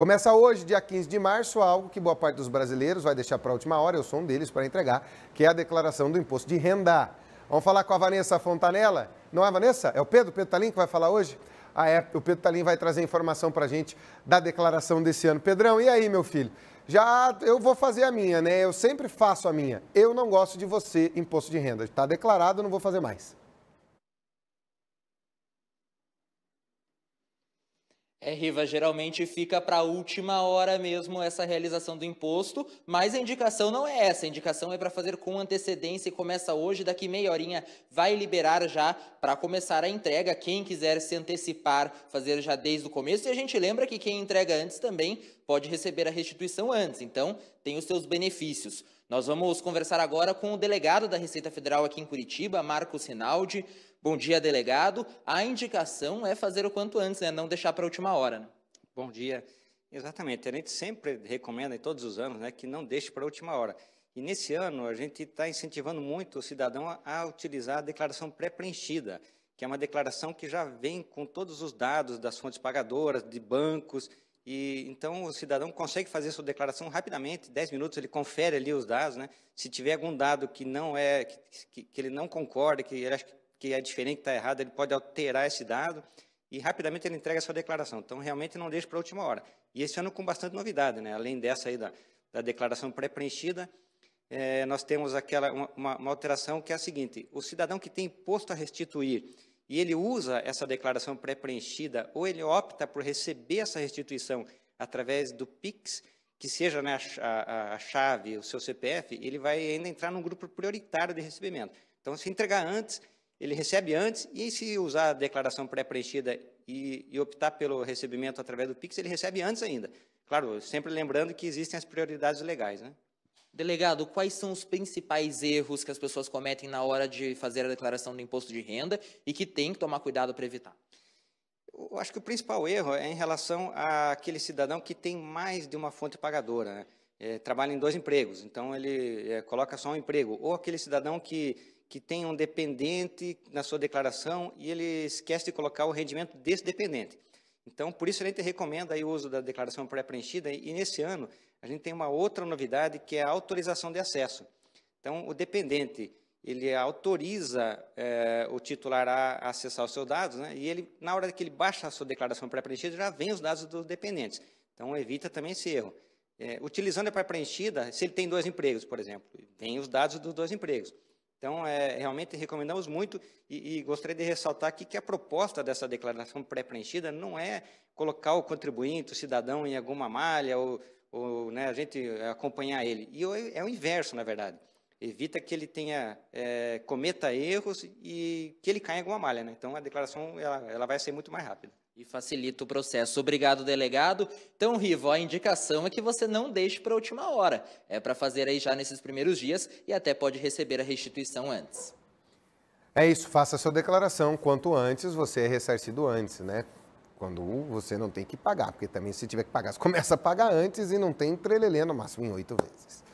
Começa hoje, dia 15 de março, algo que boa parte dos brasileiros vai deixar para a última hora, eu sou um deles para entregar, que é a declaração do imposto de renda. Vamos falar com a Vanessa Fontanella? Não é Vanessa? É o Pedro? Pedro Talim que vai falar hoje? Ah, é. O Pedro Talim vai trazer informação para a gente da declaração desse ano. Pedrão, e aí, meu filho? Já eu vou fazer a minha, né? Eu sempre faço a minha. Eu não gosto de você, imposto de renda. Está declarado, não vou fazer mais. É, Riva, geralmente fica para a última hora mesmo essa realização do imposto, mas a indicação não é essa, a indicação é para fazer com antecedência e começa hoje, daqui meia horinha vai liberar já para começar a entrega, quem quiser se antecipar, fazer já desde o começo, e a gente lembra que quem entrega antes também pode receber a restituição antes, então tem os seus benefícios. Nós vamos conversar agora com o delegado da Receita Federal aqui em Curitiba, Marcos Rinaldi. Bom dia, delegado. A indicação é fazer o quanto antes, né? não deixar para a última hora. Né? Bom dia. Exatamente. A gente sempre recomenda, em todos os anos, né, que não deixe para a última hora. E nesse ano, a gente está incentivando muito o cidadão a, a utilizar a declaração pré-preenchida, que é uma declaração que já vem com todos os dados das fontes pagadoras, de bancos e então o cidadão consegue fazer sua declaração rapidamente, 10 minutos ele confere ali os dados, né? Se tiver algum dado que não é que, que ele não concorda, que ele acha que é diferente, que está errado, ele pode alterar esse dado e rapidamente ele entrega a sua declaração. Então realmente não deixa para a última hora. E esse ano com bastante novidade, né? Além dessa aí da, da declaração pré-preenchida, é, nós temos aquela uma, uma alteração que é a seguinte: o cidadão que tem imposto a restituir e ele usa essa declaração pré-preenchida, ou ele opta por receber essa restituição através do PIX, que seja né, a, a, chave, o seu CPF, ele vai ainda entrar num grupo prioritário de recebimento. Então, se entregar antes, ele recebe antes, e se usar a declaração pré-preenchida e, e, optar pelo recebimento através do PIX, ele recebe antes ainda. Claro, sempre lembrando que existem as prioridades legais, né? Delegado, quais são os principais erros que as pessoas cometem na hora de fazer a declaração do imposto de renda e que tem que tomar cuidado para evitar? Eu acho que o principal erro é em relação àquele cidadão que tem mais de uma fonte pagadora, né? é, trabalha em dois empregos, então ele é, coloca só um emprego. Ou aquele cidadão que, que tem um dependente na sua declaração e ele esquece de colocar o rendimento desse dependente. Então, por isso a gente recomenda o uso da declaração pré-preenchida e nesse ano a gente tem uma outra novidade que é a autorização de acesso. Então, o dependente, ele autoriza é, o titular a acessar os seus dados, né? e ele, na hora que ele baixa a sua declaração pré-preenchida, já vem os dados dos dependentes. Então, evita também esse erro. É, utilizando a pré-preenchida, se ele tem dois empregos, por exemplo, tem os dados dos dois empregos. Então, é, realmente recomendamos muito e, e, gostaria de ressaltar aqui que a proposta dessa declaração pré-preenchida não é colocar o contribuinte, o cidadão, em alguma malha ou, ou né, a gente acompanhar ele. E é o inverso, na verdade. Evita que ele tenha é, cometa erros e que ele caia em alguma malha. Né? Então, a declaração ela, ela vai ser muito mais rápida. E facilita o processo. Obrigado, delegado. Então, Rivo, a indicação é que você não deixe para a última hora. É para fazer aí já nesses primeiros dias e até pode receber a restituição antes. É isso, faça sua declaração. Quanto antes, você é ressarcido antes, né? Quando você não tem que pagar, porque também se tiver que pagar, você começa a pagar antes e não tem trelelê no máximo em oito vezes.